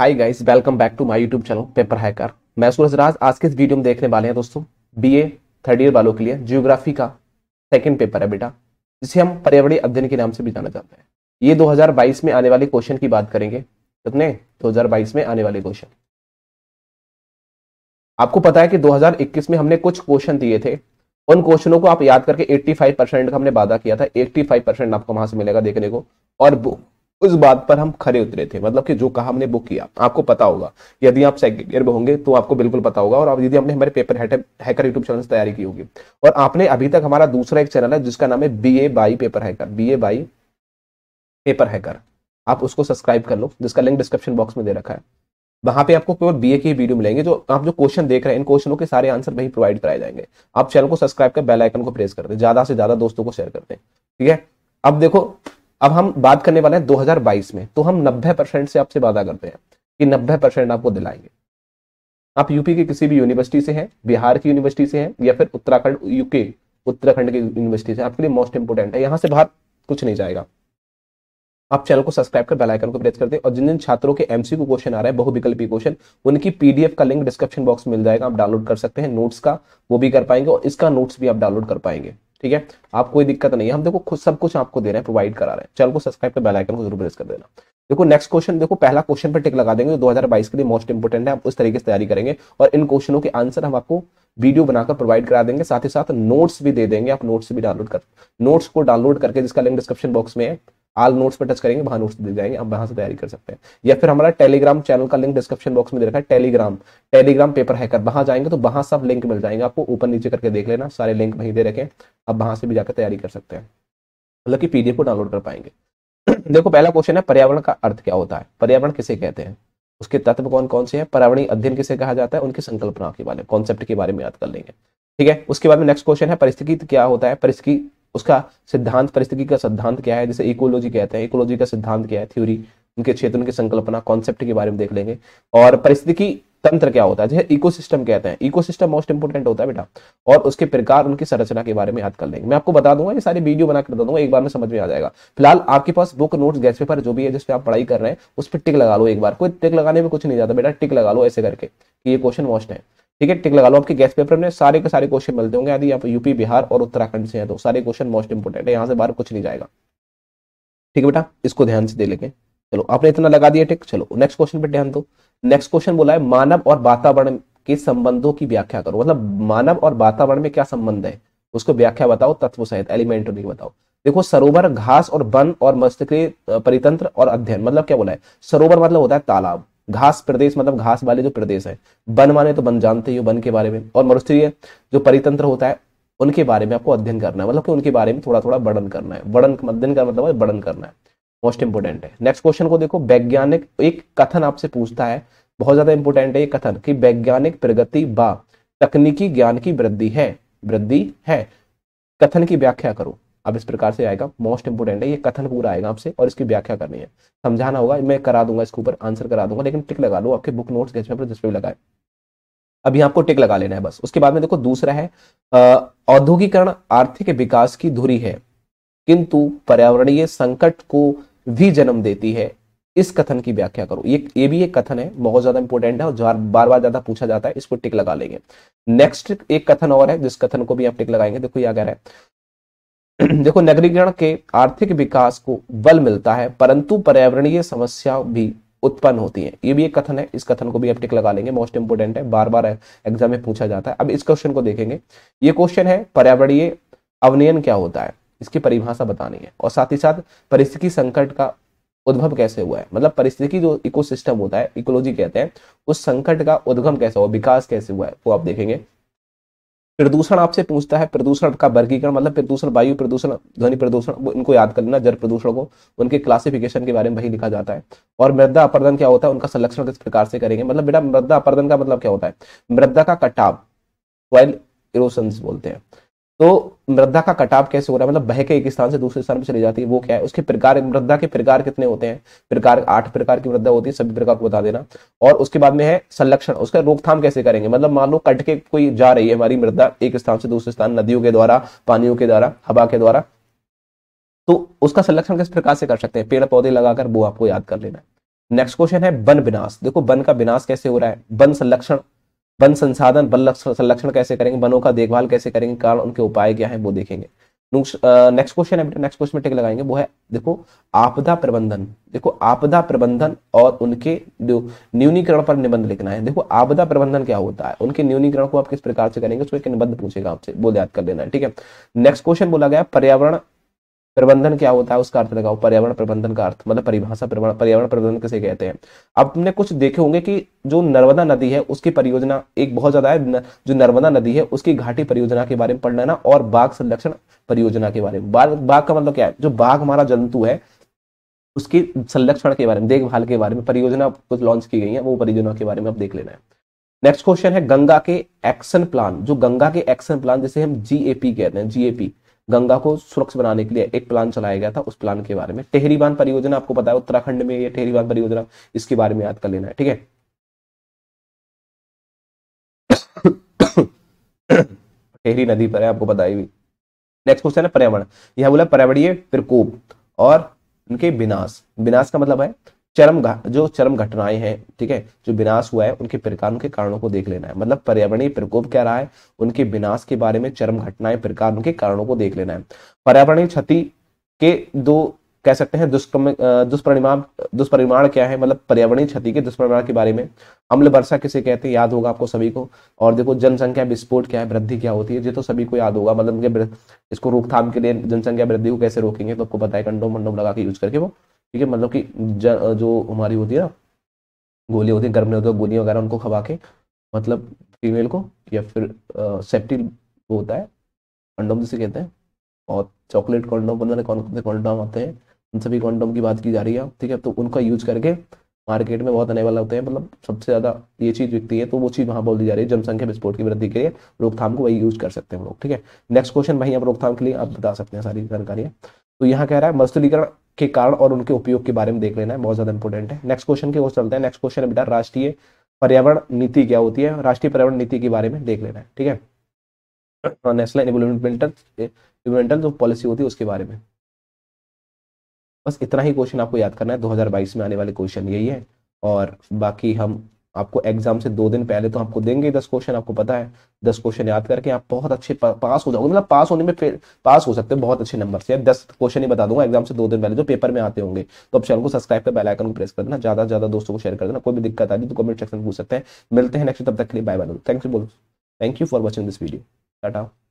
Hi guys welcome back to my YouTube channel paper hacker मैं सूरज राज आज के इस वीडियो में देखने वाले हैं दोस्तों बीए थर्ड ईयर वालों के लिए जियोग्राफी का सेकंड पेपर है बेटा जिसे हम पर्यावरणीय अध्ययन के नाम से भी जाना जाता है ये 2022 में आने वाले क्वेश्चन की बात करेंगे कितने 2022 में आने वाले क्वेश्चन आपको पता है कि दो में हमने कुछ क्वेश्चन दिए थे उन क्वेश्चनों को आप याद करके एट्टी का हमने वादा किया था एट्टी आपको वहां से मिलेगा देखने को और उस बात पर हम खरे उतरे थे मतलब कि जो कहा हमने वो किया आपको पता होगा यदि आप सेकंड ईयर में होंगे तो आपको बिल्कुल पता होगा और आप यदि आपने हमारे पेपर हैकर यूट्यूब चैनल से तैयारी की होगी और आपने अभी तक हमारा दूसरा एक चैनल है जिसका नाम है B A by paper hacker B A by paper hacker आप उसको सब्सक्राइब कर लो जिसका लिंक डिस्क्रिप्शन बॉक्स में दे रखा है वहां पे आपको केवल बीए की वीडियो मिलेंगे जो आप जो क्वेश्चन देख रहे हैं इन क्वेश्चनों के सारे आंसर वही प्रोवाइड कराए जाएंगे आप चैनल को सब्सक्राइब कर बेल आइकन को प्रेस कर दें ज्यादा से ज्यादा दोस्तों को शेयर कर दें ठीक है अब देखो अब हम बात करने वाले हैं 2022 में तो हम 90 परसेंट से आपसे वादा करते हैं कि 90 परसेंट आपको दिलाएंगे आप यूपी के किसी भी यूनिवर्सिटी से हैं बिहार की यूनिवर्सिटी से हैं या फिर उत्तराखंड यूके उत्तराखंड की यूनिवर्सिटी से आपके लिए मोस्ट इंपोर्टेंट है यहां से बाहर कुछ नहीं जाएगा आप चैनल को सब्सक्राइब कर बेल आइकन को प्रेस कर दें और जिन जिन छात्रों के को क्वेश्चन आ रहा है बहुविकल्पी क्वेश्चन उनकी पीडीएफ का लिंक डिस्क्रिप्शन बॉक्स मिल जाएगा आप डाउनलोड कर सकते हैं नोट्स का वो भी कर पाएंगे और इसका नोट्स भी आप डाउनलोड कर पाएंगे ठीक है आप कोई दिक्कत नहीं है हम देखो सब कुछ आपको दे रहे हैं प्रोवाइड करा रहे हैं चैनल को सब्सक्राइब कर बेलाइकन को जरूर प्रेस कर देना देखो नेक्स्ट क्वेश्चन देखो पहला क्वेश्चन पर टिक लगा देंगे दो हजार बाईस के लिए मोस्ट इंपोर्टेंट है आप उस तरीके से तैयारी करेंगे और इन क्वेश्चनों के आंसर हम आपको वीडियो बनाकर प्रोवाइड करा देंगे साथ ही साथ नोट्स भी दे देंगे आप नोट्स भी डाउनलोड कर नोट्स को डाउनलोड करके जिसका लिंक डिस्क्रिप्शन बॉक्स में है आल नोट्स पर टच करेंगे वहां नोट्स दे जाएंगे हम वहां से तैयारी कर सकते हैं या फिर हमारा टेलीग्राम चैनल का लिंक डिस्क्रिप्शन बॉक्स में दे रखा है टेलीग्राम टेलीग्राम पेपर हैकर वहां जाएंगे तो वहां सब लिंक मिल जाएंगे आपको ऊपर नीचे करके देख लेना सारे लिंक वहीं दे रखें आप वहां से भी जाकर तैयारी कर सकते हैं मतलब कि पीडीएफ को डाउनलोड कर पाएंगे देखो पहला क्वेश्चन है पर्यावरण का अर्थ क्या होता है पर्यावरण किसे कहते हैं उसके तत्व कौन कौन से हैं पर्यावरणीय अध्ययन किसे कहा जाता है उनकी संकल्पना के बारे में कॉन्सेप्ट के बारे में याद कर लेंगे ठीक है उसके बाद में नेक्स्ट क्वेश्चन है परिस्थिति क्या होता है परिस्थिति उसका सिद्धांत परिस्थिति का सिद्धांत क्या है जैसे इकोलॉजी कहते हैं इकोलॉजी का सिद्धांत क्या है थ्योरी उनके क्षेत्र उनकी संकल्पना कॉन्सेप्ट के बारे में देख लेंगे और परिस्थिति तंत्र क्या होता है जैसे इकोसिस्टम कहते हैं इकोसिस्टम मोस्ट इंपोर्टेंट होता है बेटा और उसके प्रकार उनकी संरचना के बारे में याद कर लेंगे मैं आपको बता दूंगा ये सारी वीडियो बनाकर बता दूंगा एक बार में समझ में आ जाएगा फिलहाल आपके पास बुक नोट्स गैस पेपर जो भी है जिसपे आप पढ़ाई कर रहे हैं उस पर टिक लगा लो एक बार कोई टिक लगाने में कुछ नहीं जाता बेटा टिक लगा लो ऐसे करके ये क्वेश्चन मोस्ट है ठीक है टिक लगा लो आपके गैस पेपर में सारे के सारे क्वेश्चन मिलते होंगे यदि आप यूपी बिहार और उत्तराखंड से हैं तो सारे क्वेश्चन मोस्ट इंपोर्टेंट है यहाँ से बाहर कुछ नहीं जाएगा ठीक है बेटा इसको ध्यान से दे लेंगे चलो आपने इतना लगा दिया ठीक चलो नेक्स्ट क्वेश्चन पे ध्यान दो नेक्स्ट क्वेश्चन बोला है मानव और वातावरण के संबंधों की व्याख्या करो मतलब मानव और वातावरण में क्या संबंध है उसको व्याख्या बताओ तत्व सहित एलिमेंटरी बताओ देखो सरोवर घास और वन और मस्तिष्क परितंत्र और अध्ययन मतलब क्या बोला है सरोवर मतलब होता है तालाब घास प्रदेश मतलब घास वाले जो प्रदेश है वन माने तो वन जानते ही वन के बारे में और मरुस्थलीय जो परितंत्र होता है उनके बारे में आपको अध्ययन करना है मतलब कि उनके बारे में थोड़ा थोड़ा वर्णन करना है वर्णन अध्ययन का मतलब वर्णन करना है मोस्ट इंपोर्टेंट है नेक्स्ट क्वेश्चन को देखो वैज्ञानिक एक कथन आपसे पूछता है बहुत ज्यादा इंपोर्टेंट है ये कथन कि वैज्ञानिक प्रगति व तकनीकी ज्ञान की वृद्धि है वृद्धि है कथन की व्याख्या करो अब इस प्रकार से आएगा मोस्ट इंपोर्टेंट है ये कथन पूरा आएगा आपसे और इसकी व्याख्या करनी है समझाना होगा मैं करा दूंगा इसके ऊपर आंसर करा दूंगा लेकिन टिक लगा लो आपके बुक नोट्स गेज पेपर जिस पे लगाए अभी आपको टिक लगा लेना है बस उसके बाद में देखो दूसरा है औद्योगिकरण आर्थिक विकास की धुरी है किंतु पर्यावरणीय संकट को भी जन्म देती है इस कथन की व्याख्या करो ये ये भी एक कथन है बहुत ज्यादा इंपॉर्टेंट है और बार बार ज्यादा पूछा जाता है इसको टिक लगा लेंगे नेक्स्ट एक कथन और है जिस कथन को भी आप टिक लगाएंगे देखो ये है देखो नगरीकरण के आर्थिक विकास को बल मिलता है परंतु पर्यावरणीय समस्या भी उत्पन्न होती है ये भी एक कथन है इस कथन को भी आप टिक लगा लेंगे मोस्ट इंपोर्टेंट है बार बार एग्जाम में पूछा जाता है अब इस क्वेश्चन को देखेंगे ये क्वेश्चन है पर्यावरणीय अवनयन क्या होता है इसकी परिभाषा बतानी है और साथ ही साथ परिस्थिति संकट का उद्भव कैसे हुआ है मतलब परिस्थिति जो इकोसिस्टम होता है इकोलॉजी कहते हैं उस संकट का उद्गम कैसे हुआ विकास कैसे हुआ है वो आप देखेंगे प्रदूषण आपसे पूछता है प्रदूषण का वर्गीकरण मतलब प्रदूषण वायु प्रदूषण ध्वनि प्रदूषण इनको याद कर लेना जल प्रदूषण को उनके क्लासिफिकेशन के बारे में वही लिखा जाता है और मृदा अपर्दन क्या होता है उनका संरक्षण किस प्रकार से करेंगे मतलब बेटा मृदा अपर्दन का मतलब क्या होता है मृदा का कटाव सॉइल इरोशन बोलते हैं तो मृदा का कटाव कैसे हो रहा है मतलब बह के एक स्थान से दूसरे स्थान पर चली जाती है वो क्या है उसके प्रकार मृदा के प्रकार कितने होते हैं प्रकार आठ प्रकार की मृदा होती है सभी प्रकार को बता देना और उसके बाद में है संरक्षण उसका रोकथाम कैसे करेंगे मतलब मान लो कट के कोई जा रही है हमारी मृदा एक स्थान से दूसरे स्थान नदियों के द्वारा पानियों के द्वारा हवा के द्वारा तो उसका संरक्षण किस प्रकार से कर सकते हैं पेड़ पौधे लगाकर वो आपको याद कर लेना है नेक्स्ट क्वेश्चन है वन विनाश देखो वन का विनाश कैसे हो रहा है वन संरक्षण वन संसाधन वन संरक्षण कैसे करेंगे वनों का देखभाल कैसे करेंगे कारण उनके उपाय क्या है वो देखेंगे नेक्स्ट क्वेश्चन है नेक्स्ट क्वेश्चन में टिक लगाएंगे वो है देखो आपदा प्रबंधन देखो आपदा प्रबंधन और उनके जो न्यूनीकरण पर निबंध लिखना है देखो आपदा प्रबंधन क्या होता है उनके न्यूनीकरण को आप किस प्रकार से करेंगे उसको एक निबंध पूछेगा आपसे वो याद कर लेना है ठीक है नेक्स्ट क्वेश्चन बोला गया पर्यावरण प्रबंधन क्या होता है उसका अर्थ लगाओ पर्यावरण प्रबंधन का अर्थ मतलब परिभाषा पर्यावरण प्रबंधन किसे कहते हैं आपने कुछ देखे होंगे कि जो नर्मदा नदी है उसकी परियोजना एक बहुत ज्यादा है जो नर्मदा नदी है उसकी घाटी परियोजना के बारे में पढ़ लेना और बाघ संरक्षण परियोजना के बारे में बाघ का मतलब क्या है जो बाघ हमारा जंतु है उसकी संरक्षण के बारे में देखभाल के बारे में परियोजना कुछ लॉन्च की गई है वो परियोजना के बारे में आप देख लेना है नेक्स्ट क्वेश्चन है गंगा के एक्शन प्लान जो गंगा के एक्शन प्लान जिसे हम जीएपी कहते हैं जीएपी गंगा को सुरक्षित बनाने के लिए एक प्लान चलाया गया था उस प्लान के बारे में टेहरी बांध परियोजना आपको पता है उत्तराखंड में ये टेहरी बांध परियोजना इसके बारे में याद कर लेना है ठीक है टेहरी नदी पर है आपको पता ही नेक्स्ट क्वेश्चन है पर्यावरण यह बोला पर्यावरणीय प्रकोप और उनके विनाश विनाश का मतलब है चरम जो चरम घटनाएं हैं ठीक है जो विनाश हुआ है उनके प्रकार उनके कारणों को देख लेना है मतलब पर्यावरणीय प्रकोप क्या रहा है उनके विनाश के बारे में चरम घटनाएं प्रकार उनके कारणों को देख लेना है पर्यावरणीय क्षति के दो कह सकते हैं दुष्कर्म दुष्परिणाम दुष्परिमाण क्या है मतलब पर्यावरणीय क्षति के दुष्परिमाण के बारे में अम्ल वर्षा किसे कहते हैं याद होगा आपको सभी को और देखो जनसंख्या विस्फोट क्या है वृद्धि क्या होती है ये तो सभी को याद होगा मतलब इसको रोकथाम के लिए जनसंख्या वृद्धि को कैसे रोकेंगे तो आपको पता कंडोम मंडोम लगा के यूज करके वो ठीक है मतलब कि जो हमारी होती है ना गोली होती है नहीं होती है गोलियाँ वगैरह उनको खवा के मतलब फीमेल को या फिर सेप्टिल वो होता है कंडोम जिसे कहते हैं और चॉकलेट कॉन्डोम पता नहीं कौन कौन से कॉन्डोम आते हैं उन सभी कॉन्डोम की बात की जा रही है ठीक है तो उनका यूज करके मार्केट में बहुत आने वाला होते हैं मतलब सबसे ज़्यादा ये चीज़ बिकती है तो वो चीज़ वहां बोल दी जा रही है जनसंख्या विस्फोट की वृद्धि के लिए रोकथाम को वही यूज कर सकते हैं हम लोग ठीक है नेक्स्ट क्वेश्चन भाई आप रोकथाम के लिए आप बता सकते हैं सारी है। तो यहाँ कह रहा है मस्तुलीकरण के कारण और उनके उपयोग के बारे में देख लेना है बहुत ज्यादा इंपॉर्टेंट है नेक्स्ट क्वेश्चन की ओर चलते हैं नेक्स्ट क्वेश्चन है बेटा राष्ट्रीय पर्यावरण नीति क्या होती है राष्ट्रीय पर्यावरण नीति के बारे में देख लेना है ठीक है नेशनल इम्प्लीमेंटल इम्प्लीमेंटल जो पॉलिसी होती है उसके बारे में बस इतना ही क्वेश्चन आपको याद करना है 2022 में आने वाले क्वेश्चन यही है और बाकी हम आपको एग्जाम से दो दिन पहले तो आपको देंगे दस क्वेश्चन आपको पता है दस क्वेश्चन याद करके आप बहुत अच्छे पा, पास हो जाओगे मतलब पास होने में पास हो सकते हैं बहुत अच्छे नंबर से दस क्वेश्चन ही बता दूंगा एग्जाम से दो दिन पहले जो तो पेपर में आते होंगे तो आप चैनल को सब्सक्राइब कर बेलाइकन को प्रेस कर देना ज्यादा ज्यादा दोस्तों को शेयर कर देना कोई भी दिक्कत आती तो कमेंट सेक्शन पूछ सकते हैं मिलते हैं नेक्स्ट तब तक के लिए बाय बाय थैंक यू बोलो thank you for watching this video Tata